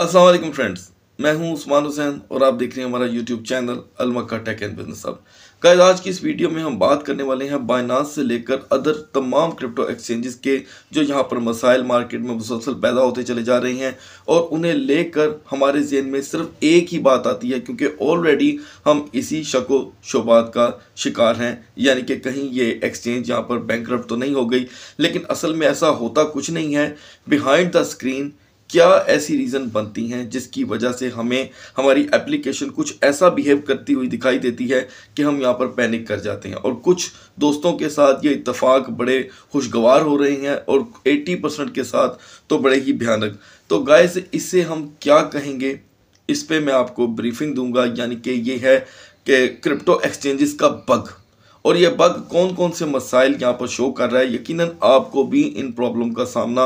Aslam friends मैं हूं उस्मान हुसैन और आप देख रहे हैं हमारा यूट्यूब चैनल अलमक्का टेक एंड बिजनेस अब गाइस आज की इस वीडियो में हम बात करने वाले हैं बाइनास से लेकर अदर तमाम क्रिप्टो एक्सचेंजेस के जो यहाँ पर मसाइल मार्केट में मुसलसल पैदा होते चले जा रहे हैं और उन्हें लेकर हमारे जहन में सिर्फ एक ही बात आती है क्योंकि ऑलरेडी हम इसी शको शोबात का शिकार हैं यानी कि कहीं ये एक्सचेंज यहाँ पर बैंक तो नहीं हो गई लेकिन असल में ऐसा होता कुछ नहीं है बिहाइंड द स्क्रीन क्या ऐसी रीज़न बनती हैं जिसकी वजह से हमें हमारी एप्लीकेशन कुछ ऐसा बिहेव करती हुई दिखाई देती है कि हम यहाँ पर पैनिक कर जाते हैं और कुछ दोस्तों के साथ ये इतफाक़ बड़े खुशगवार हो रहे हैं और 80 परसेंट के साथ तो बड़े ही भयानक तो गाय से इससे हम क्या कहेंगे इस पर मैं आपको ब्रीफिंग दूंगा यानी कि ये है कि क्रिप्टो एक्सचेंजेस का बग और ये बग कौन कौन से मसाइल यहाँ पर शो कर रहा है यकीनन आपको भी इन प्रॉब्लम का सामना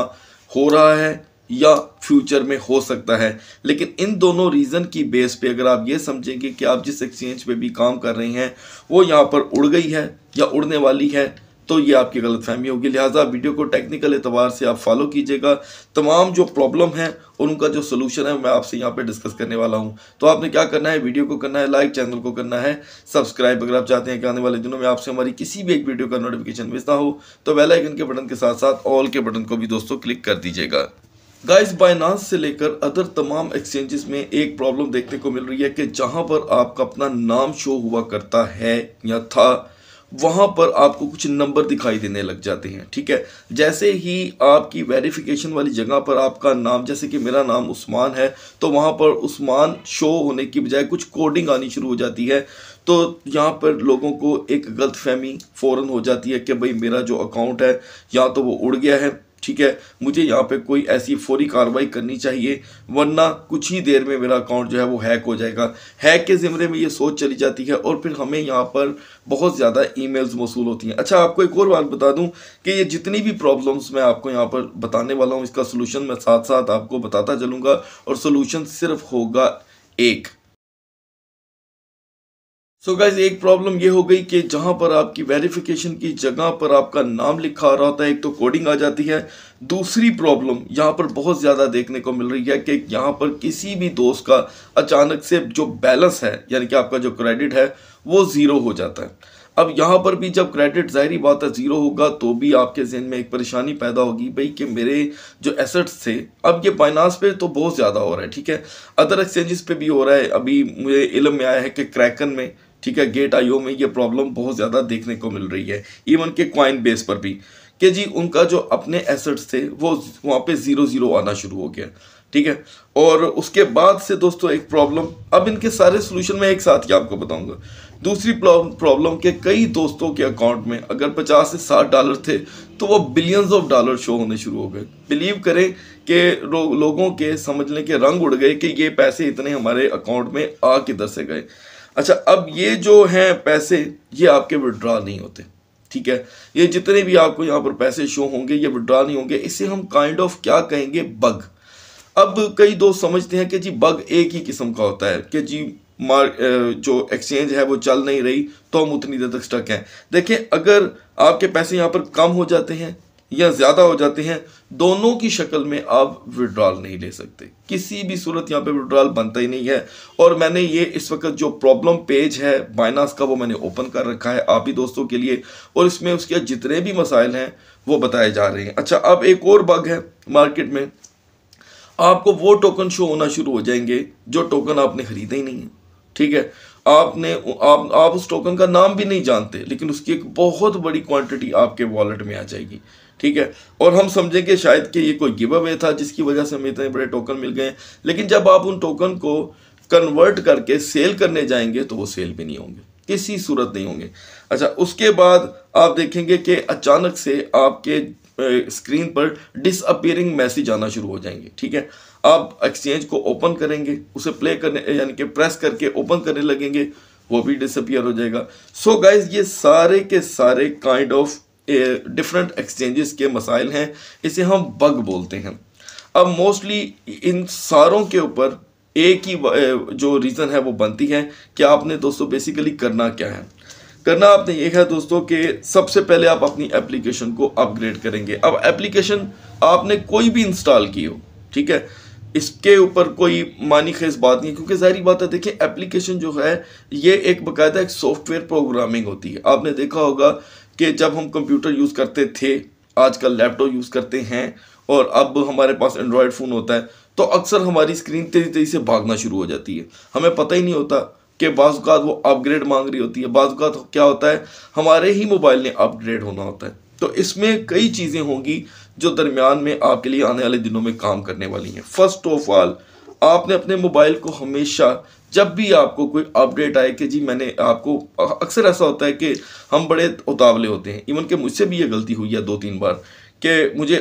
हो रहा है या फ्यूचर में हो सकता है लेकिन इन दोनों रीज़न की बेस पे अगर आप ये समझेंगे कि आप जिस एक्सचेंज पे भी काम कर रहे हैं वो यहाँ पर उड़ गई है या उड़ने वाली है तो ये आपकी गलतफहमी होगी लिहाजा वीडियो को टेक्निकल एतबार से आप फॉलो कीजिएगा तमाम जो प्रॉब्लम है और उनका जो सोलूशन है मैं आपसे यहाँ पे डिस्कस करने वाला हूँ तो आपने क्या करना है वीडियो को करना है लाइक चैनल को करना है सब्सक्राइब अगर आप चाहते हैं कि आने वाले दिनों में आपसे हमारी किसी भी एक वीडियो का नोटिफिकेशन मिस हो तो बेलाइकन के बटन के साथ साथ ऑल के बटन को भी दोस्तों क्लिक कर दीजिएगा गाइस बाइनांस से लेकर अदर तमाम एक्सचेंजेस में एक प्रॉब्लम देखने को मिल रही है कि जहां पर आपका अपना नाम शो हुआ करता है या था वहां पर आपको कुछ नंबर दिखाई देने लग जाते हैं ठीक है जैसे ही आपकी वेरिफिकेशन वाली जगह पर आपका नाम जैसे कि मेरा नाम उस्मान है तो वहां पर उस्मान शो होने की बजाय कुछ कोडिंग आनी शुरू हो जाती है तो यहाँ पर लोगों को एक गलत फहमी फ़ौर हो जाती है कि भाई मेरा जो अकाउंट है या तो वो उड़ गया है ठीक है मुझे यहाँ पे कोई ऐसी फौरी कार्रवाई करनी चाहिए वरना कुछ ही देर में मेरा अकाउंट जो है वो हैक हो जाएगा हैक के ज़िमरे में ये सोच चली जाती है और फिर हमें यहाँ पर बहुत ज़्यादा ईमेल्स मौसूल होती हैं अच्छा आपको एक और बात बता दूँ कि ये जितनी भी प्रॉब्लम्स मैं आपको यहाँ पर बताने वाला हूँ इसका सोलूशन मैं साथ साथ आपको बताता चलूँगा और सोलूशन सिर्फ होगा एक सो so गाइज एक प्रॉब्लम ये हो गई कि जहाँ पर आपकी वेरिफिकेशन की जगह पर आपका नाम लिखा आ रहा है एक तो कोडिंग आ जाती है दूसरी प्रॉब्लम यहाँ पर बहुत ज़्यादा देखने को मिल रही है कि यहाँ पर किसी भी दोस्त का अचानक से जो बैलेंस है यानी कि आपका जो क्रेडिट है वो ज़ीरो हो जाता है अब यहाँ पर भी जब क्रेडिट ज़ाहरी बात है ज़ीरो होगा तो भी आपके जहन में एक परेशानी पैदा होगी भाई कि मेरे जो एसेट्स थे अब ये बाइनास पे तो बहुत ज़्यादा हो रहा है ठीक है अदर एक्सचेंजेस पे भी हो रहा है अभी मुझे इलम में आया है कि क्रैकन में ठीक है गेट आईओ में ये प्रॉब्लम बहुत ज़्यादा देखने को मिल रही है इवन के क्वाइन बेस पर भी कि जी उनका जो अपने एसेट्स थे वो वहाँ पे ज़ीरो ज़ीरो आना शुरू हो गया ठीक है और उसके बाद से दोस्तों एक प्रॉब्लम अब इनके सारे सोल्यूशन में एक साथ ही आपको बताऊंगा दूसरी प्रॉब्लम के कई दोस्तों के अकाउंट में अगर 50 से 60 डॉलर थे तो वो बिलियंस ऑफ डॉलर शो होने शुरू हो गए बिलीव करें कि लोगों के समझने के रंग उड़ गए कि ये पैसे इतने हमारे अकाउंट में आ किधर से गए अच्छा अब ये जो हैं पैसे ये आपके विड्रा नहीं होते ठीक है ये जितने भी आपको यहाँ पर पैसे शो होंगे ये विड्रा नहीं होंगे इसे हम काइंड ऑफ क्या कहेंगे बग अब कई दोस्त समझते हैं कि जी बग एक ही किस्म का होता है कि जी मार जो एक्सचेंज है वो चल नहीं रही तो हम उतनी देर तक स्टक हैं देखें अगर आपके पैसे यहाँ पर कम हो जाते हैं या ज़्यादा हो जाते हैं दोनों की शक्ल में आप विड्रॉल नहीं ले सकते किसी भी सूरत यहाँ पे विड्रॉल बनता ही नहीं है और मैंने ये इस वक्त जो प्रॉब्लम पेज है बाइनास का वो मैंने ओपन कर रखा है आप ही दोस्तों के लिए और इसमें उसके जितने भी मसाइल हैं वो बताए जा रहे हैं अच्छा अब एक और बग है मार्केट में आपको वो टोकन शो होना शुरू हो जाएंगे जो टोकन आपने ख़रीदा ही नहीं है ठीक है आपने आप आप उस टोकन का नाम भी नहीं जानते लेकिन उसकी एक बहुत बड़ी क्वांटिटी आपके वॉलेट में आ जाएगी ठीक है और हम समझेंगे शायद कि ये कोई गिव अवे था जिसकी वजह से हमें इतने बड़े टोकन मिल गए लेकिन जब आप उन टोकन को कन्वर्ट करके सेल करने जाएंगे तो वो सेल भी नहीं होंगे किसी सूरत नहीं होंगे अच्छा उसके बाद आप देखेंगे कि अचानक से आपके स्क्रीन पर डिसअपियरिंग मैसेज आना शुरू हो जाएंगे ठीक है आप एक्सचेंज को ओपन करेंगे उसे प्ले करने यानी कि प्रेस करके ओपन करने लगेंगे वो भी डिसअपियर हो जाएगा सो so गाइज ये सारे के सारे काइंड ऑफ डिफरेंट एक्सचेंजेस के मसाइल हैं इसे हम बग बोलते हैं अब मोस्टली इन सारों के ऊपर एक ही जो रीज़न है वो बनती है कि आपने दोस्तों बेसिकली करना क्या है करना आपने ये है दोस्तों कि सबसे पहले आप अपनी एप्लीकेशन को अपग्रेड करेंगे अब एप्लीकेशन आपने कोई भी इंस्टॉल की हो ठीक है इसके ऊपर कोई मानी खेस बात नहीं क्योंकि जहरी बात है देखिए एप्लीकेशन जो है ये एक बाकायदा एक सॉफ्टवेयर प्रोग्रामिंग होती है आपने देखा होगा कि जब हम कंप्यूटर यूज़ करते थे आजकल लैपटॉप यूज़ करते हैं और अब हमारे पास एंड्रॉयड फ़ोन होता है तो अक्सर हमारी स्क्रीन तेज़ी तेज़ी से भागना शुरू हो जाती है हमें पता ही नहीं होता कि बाज़ात वो अपग्रेड मांग रही होती है बाज़ात क्या होता है हमारे ही मोबाइल ने अपग्रेड होना होता है तो इसमें कई चीज़ें होंगी जो दरमियान में आपके लिए आने वाले दिनों में काम करने वाली हैं फर्स्ट ऑफ ऑल आपने अपने मोबाइल को हमेशा जब भी आपको कोई अपडेट आए कि जी मैंने आपको अक्सर ऐसा होता है कि हम बड़े उतावले होते हैं इवन कि मुझसे भी ये गलती हुई है दो तीन बार कि मुझे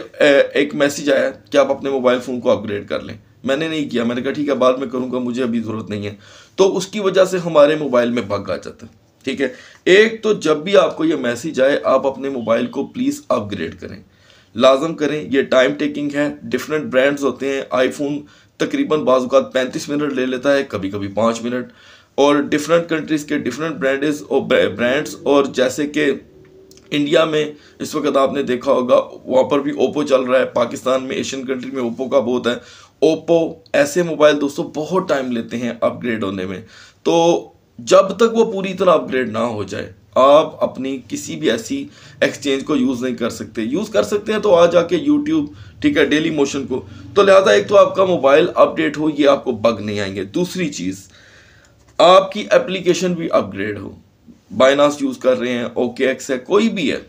एक मैसेज आया कि आप अपने मोबाइल फ़ोन को अपग्रेड कर लें मैंने नहीं किया मैंने कहा ठीक है बाद में करूँगा मुझे अभी ज़रूरत नहीं है तो उसकी वजह से हमारे मोबाइल में बग आ जाता है ठीक है एक तो जब भी आपको यह मैसेज आए आप अपने मोबाइल को प्लीज़ अपग्रेड करें लाजम करें यह टाइम टेकिंग है डिफरेंट ब्रांड्स होते हैं आईफोन तकरीबन बाज़ात पैंतीस मिनट ले लेता है कभी कभी पाँच मिनट और डिफरेंट कंट्रीज़ के डिफरेंट ब्रांडेज और ब्रांड्स और जैसे कि इंडिया में इस वक्त आपने देखा होगा वहाँ पर भी ओप्पो चल रहा है पाकिस्तान में एशियन कंट्री में ओप्पो का बहुत है ओप्पो ऐसे मोबाइल दोस्तों बहुत टाइम लेते हैं अपग्रेड होने में तो जब तक वो पूरी तरह अपग्रेड ना हो जाए आप अपनी किसी भी ऐसी एक्सचेंज को यूज़ नहीं कर सकते यूज़ कर सकते हैं तो आज जाके यूट्यूब ठीक है डेली मोशन को तो लिहाजा एक तो आपका मोबाइल अपडेट हो ये आपको बग नहीं आएंगे दूसरी चीज़ आपकी एप्लीकेशन भी अपग्रेड हो बाइनास यूज़ कर रहे हैं ओके एक्स है कोई भी है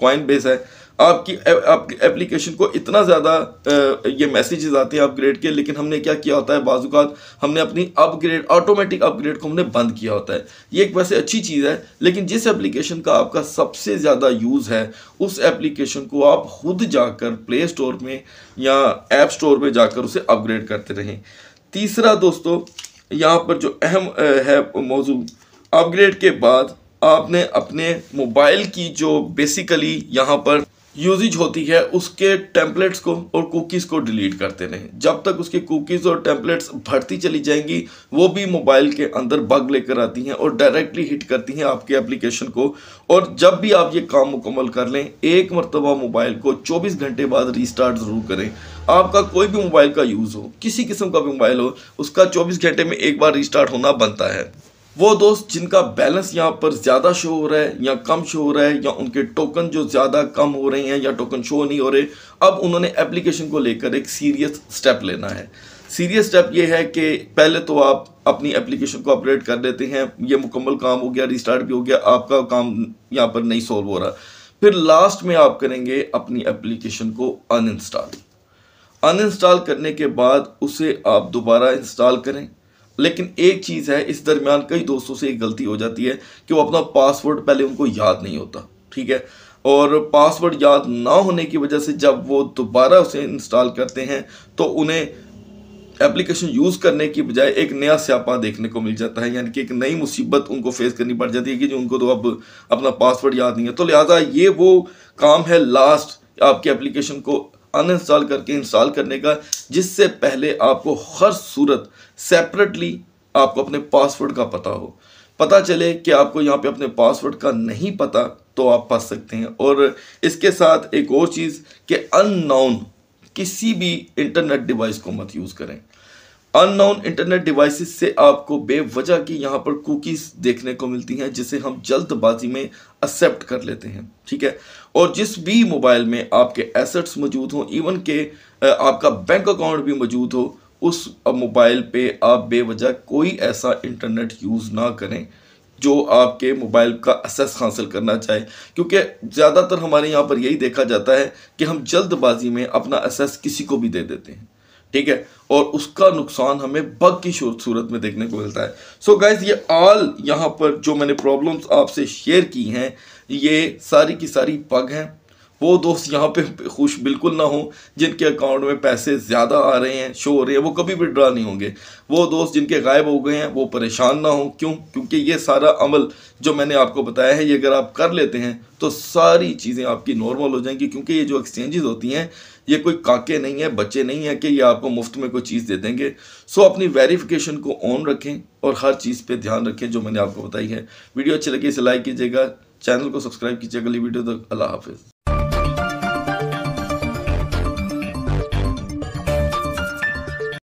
कॉइन बेस है आपकी आपकी एप्लीकेशन को इतना ज़्यादा ये मैसेजेस आते हैं अपग्रेड के लेकिन हमने क्या किया होता है बाजूकात हमने अपनी अपग्रेड ऑटोमेटिक अपग्रेड को हमने बंद किया होता है ये एक वैसे अच्छी चीज़ है लेकिन जिस एप्लीकेशन का आपका सबसे ज़्यादा यूज़ है उस एप्लीकेशन को आप खुद जाकर प्ले स्टोर में या ऐप स्टोर में जाकर उसे अपग्रेड करते रहें तीसरा दोस्तों यहाँ पर जो अहम है मौजू अपग्रेड के बाद आपने अपने मोबाइल की जो बेसिकली यहाँ पर यूजेज होती है उसके टेम्पलेट्स को और कुकीज़ को डिलीट करते रहें जब तक उसके कुकीज़ और टेम्पलेट्स भरती चली जाएंगी वो भी मोबाइल के अंदर बग लेकर आती हैं और डायरेक्टली हिट करती हैं आपके एप्लीकेशन को और जब भी आप ये काम मुकम्मल कर लें एक मरतबा मोबाइल को चौबीस घंटे बाद रीस्टार्ट ज़रूर करें आपका कोई भी मोबाइल का यूज़ हो किसी किस्म का भी मोबाइल हो उसका चौबीस घंटे में एक बार रिस्टार्ट होना बनता है वो दोस्त जिनका बैलेंस यहाँ पर ज़्यादा शो हो रहा है या कम शो हो रहा है या उनके टोकन जो ज़्यादा कम हो रहे हैं या टोकन शो नहीं हो रहे अब उन्होंने एप्लीकेशन को लेकर एक सीरियस स्टेप लेना है सीरियस स्टेप ये है कि पहले तो आप अपनी एप्लीकेशन को अपडेट कर देते हैं ये मुकम्मल काम हो गया रिस्टार्ट भी हो गया आपका काम यहाँ पर नहीं सॉल्व हो रहा फिर लास्ट में आप करेंगे अपनी एप्लीकेशन को अनइंस्टॉल अनइंस्टॉल करने के बाद उसे आप दोबारा इंस्टॉल करें लेकिन एक चीज़ है इस दरमियान कई दोस्तों से एक गलती हो जाती है कि वो अपना पासवर्ड पहले उनको याद नहीं होता ठीक है और पासवर्ड याद ना होने की वजह से जब वो दोबारा उसे इंस्टॉल करते हैं तो उन्हें एप्लीकेशन यूज़ करने की बजाय एक नया स्यापा देखने को मिल जाता है यानी कि एक नई मुसीबत उनको फेस करनी पड़ जाती है कि जो उनको तो अब अपना पासवर्ड याद नहीं है तो लिहाजा ये वो काम है लास्ट आपकी एप्लीकेशन को अनइंस्टॉल करके इंस्टॉल करने का जिससे पहले आपको हर सूरत सेपरेटली आपको अपने पासवर्ड का पता हो पता चले कि आपको यहाँ पे अपने पासवर्ड का नहीं पता तो आप फंस सकते हैं और इसके साथ एक और चीज़ कि अननाउन किसी भी इंटरनेट डिवाइस को मत यूज़ करें अननोन इंटरनेट डिवाइसेस से आपको बेवजह की यहाँ पर कुकीज़ देखने को मिलती हैं जिसे हम जल्दबाजी में एक्सेप्ट कर लेते हैं ठीक है और जिस भी मोबाइल में आपके एसेट्स मौजूद हों इवन के आपका बैंक अकाउंट भी मौजूद हो उस मोबाइल पे आप बेवजह कोई ऐसा इंटरनेट यूज़ ना करें जो आपके मोबाइल का एक्सेस हासिल करना चाहे क्योंकि ज़्यादातर हमारे यहाँ पर यही देखा जाता है कि हम जल्दबाजी में अपना एक्सेस किसी को भी दे देते हैं ठीक है और उसका नुकसान हमें बग की सूरत में देखने को मिलता है सो so गाइज ये ऑल यहाँ पर जो मैंने प्रॉब्लम्स आपसे शेयर की हैं ये सारी की सारी बग हैं वो दोस्त यहाँ पे खुश बिल्कुल ना हो जिनके अकाउंट में पैसे ज़्यादा आ रहे हैं शो हो रहे हैं वो कभी भी ड्रा नहीं होंगे वो दोस्त जिनके गायब हो गए हैं वो परेशान ना हो क्यों क्योंकि ये सारा अमल जो मैंने आपको बताया है ये अगर आप कर लेते हैं तो सारी चीज़ें आपकी नॉर्मल हो जाएंगी क्योंकि ये जो एक्सचेंजेस होती हैं ये कोई काके नहीं है बच्चे नहीं हैं कि ये आपको मुफ्त में कोई चीज़ दे देंगे सो अपनी वेरिफिकेशन को ऑन रखें और हर चीज़ पर ध्यान रखें जो मैंने आपको बताई है वीडियो अच्छी लगी इसे लाइक कीजिएगा चैनल को सब्सक्राइब कीजिएगा अगली वीडियो तक अल्लाह हाफिज़